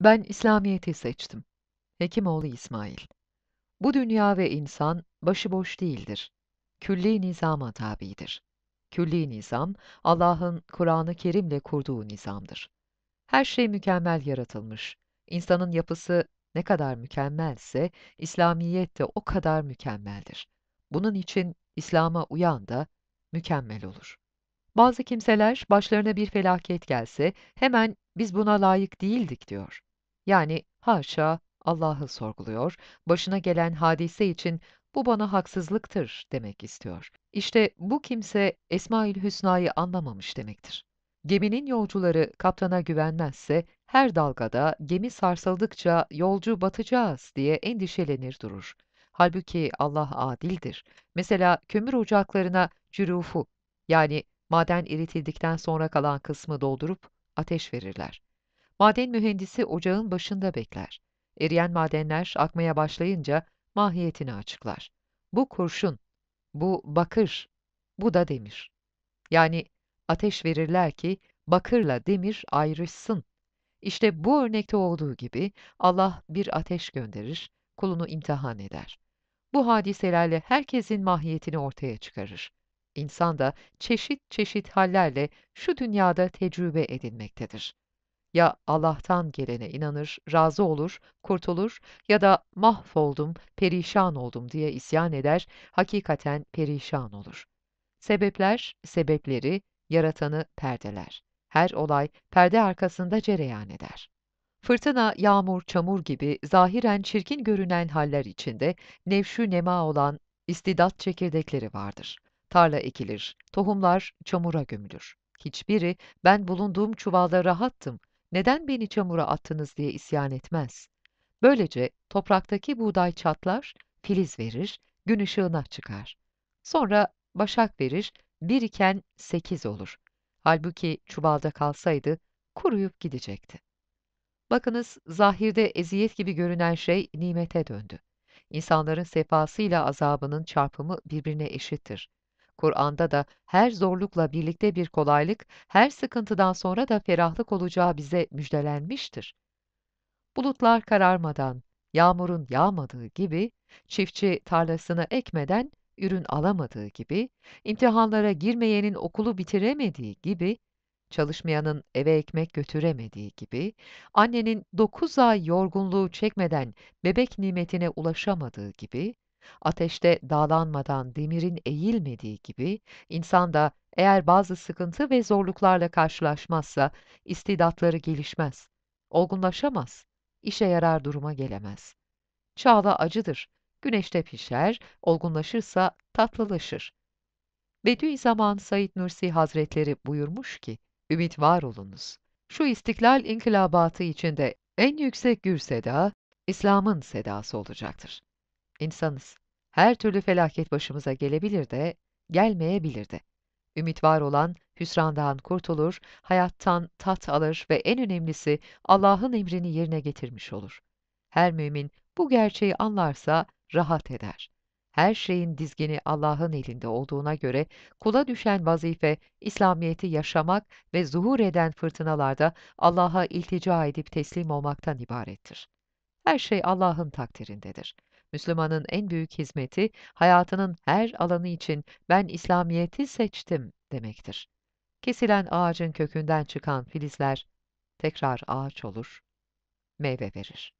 Ben İslamiyet'i seçtim. Hekimoğlu İsmail Bu dünya ve insan başıboş değildir. Külli nizama tabidir. Külli nizam, Allah'ın Kur'an-ı Kerim'le kurduğu nizamdır. Her şey mükemmel yaratılmış. İnsanın yapısı ne kadar mükemmelse, İslamiyet de o kadar mükemmeldir. Bunun için İslam'a uyan da mükemmel olur. Bazı kimseler başlarına bir felaket gelse hemen biz buna layık değildik diyor. Yani haşa Allah'ı sorguluyor, başına gelen hadise için bu bana haksızlıktır demek istiyor. İşte bu kimse Esmaül Hüsna'yı anlamamış demektir. Geminin yolcuları kaptana güvenmezse her dalgada gemi sarsıldıkça yolcu batacağız diye endişelenir durur. Halbuki Allah adildir. Mesela kömür ocaklarına cürufu yani maden eritildikten sonra kalan kısmı doldurup ateş verirler. Maden mühendisi ocağın başında bekler. Eriyen madenler akmaya başlayınca mahiyetini açıklar. Bu kurşun, bu bakır, bu da demir. Yani ateş verirler ki bakırla demir ayrışsın. İşte bu örnekte olduğu gibi Allah bir ateş gönderir, kulunu imtihan eder. Bu hadiselerle herkesin mahiyetini ortaya çıkarır. İnsan da çeşit çeşit hallerle şu dünyada tecrübe edilmektedir. Ya Allah'tan gelene inanır, razı olur, kurtulur ya da mahvoldum, perişan oldum diye isyan eder, hakikaten perişan olur. Sebepler, sebepleri, yaratanı perdeler. Her olay perde arkasında cereyan eder. Fırtına, yağmur, çamur gibi zahiren çirkin görünen haller içinde nevşü nema olan istidat çekirdekleri vardır. Tarla ekilir, tohumlar çamura gömülür. Hiçbiri ben bulunduğum çuvalda rahattım, neden beni çamura attınız diye isyan etmez. Böylece topraktaki buğday çatlar, filiz verir, gün ışığına çıkar. Sonra başak verir, biriken sekiz olur. Halbuki çubalda kalsaydı kuruyup gidecekti. Bakınız zahirde eziyet gibi görünen şey nimete döndü. İnsanların sefasıyla azabının çarpımı birbirine eşittir. Kur'an'da da her zorlukla birlikte bir kolaylık, her sıkıntıdan sonra da ferahlık olacağı bize müjdelenmiştir. Bulutlar kararmadan, yağmurun yağmadığı gibi, çiftçi tarlasını ekmeden ürün alamadığı gibi, imtihanlara girmeyenin okulu bitiremediği gibi, çalışmayanın eve ekmek götüremediği gibi, annenin dokuz ay yorgunluğu çekmeden bebek nimetine ulaşamadığı gibi, Ateşte dağlanmadan demirin eğilmediği gibi, insan da eğer bazı sıkıntı ve zorluklarla karşılaşmazsa istidatları gelişmez, olgunlaşamaz, işe yarar duruma gelemez. Çağla acıdır, güneşte pişer, olgunlaşırsa tatlılaşır. Bediüzzaman Said Nursi Hazretleri buyurmuş ki, ümit var olunuz. Şu istiklal inkılabatı içinde en yüksek gür seda, İslam'ın sedası olacaktır. İnsanız. Her türlü felaket başımıza gelebilir de, gelmeyebilir de. Ümit var olan hüsrandan kurtulur, hayattan tat alır ve en önemlisi Allah'ın emrini yerine getirmiş olur. Her mümin bu gerçeği anlarsa rahat eder. Her şeyin dizgini Allah'ın elinde olduğuna göre kula düşen vazife İslamiyeti yaşamak ve zuhur eden fırtınalarda Allah'a iltica edip teslim olmaktan ibarettir. Her şey Allah'ın takdirindedir. Müslümanın en büyük hizmeti, hayatının her alanı için ben İslamiyet'i seçtim demektir. Kesilen ağacın kökünden çıkan filizler tekrar ağaç olur, meyve verir.